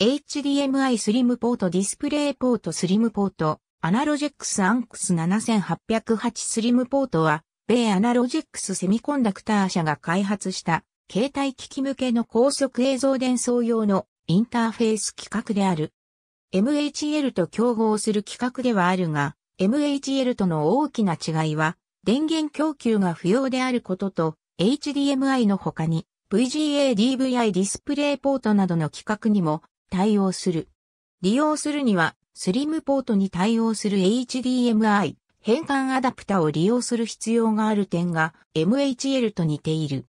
HDMI スリムポートディスプレイポートスリムポート、アナロジェックスアンクス7808スリムポートは、米アナロジェックスセミコンダクター社が開発した携帯機器向けの高速映像伝送用のインターフェース規格である。MHL と競合する規格ではあるが、MHL との大きな違いは、電源供給が不要であることと、HDMI の他に、VGA DVI ディスプレイポートなどの規格にも対応する。利用するには、スリムポートに対応する HDMI 変換アダプタを利用する必要がある点が MHL と似ている。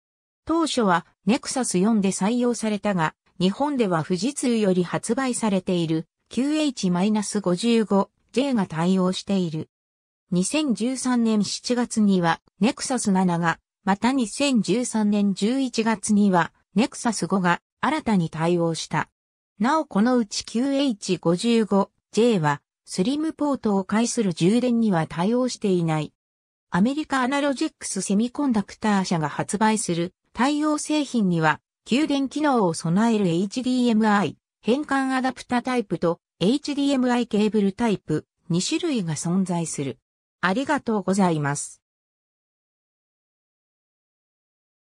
当初は Nexus 4で採用されたが、日本では富士通より発売されている QH-55J が対応している。2013年7月には Nexus 7が、また2013年11月には Nexus 5が新たに対応した。なおこのうち QH55J はスリムポートを介する充電には対応していない。アメリカアナロジックスセミコンダクター社が発売する対応製品には給電機能を備える HDMI 変換アダプタタイプと HDMI ケーブルタイプ2種類が存在する。ありがとうございます。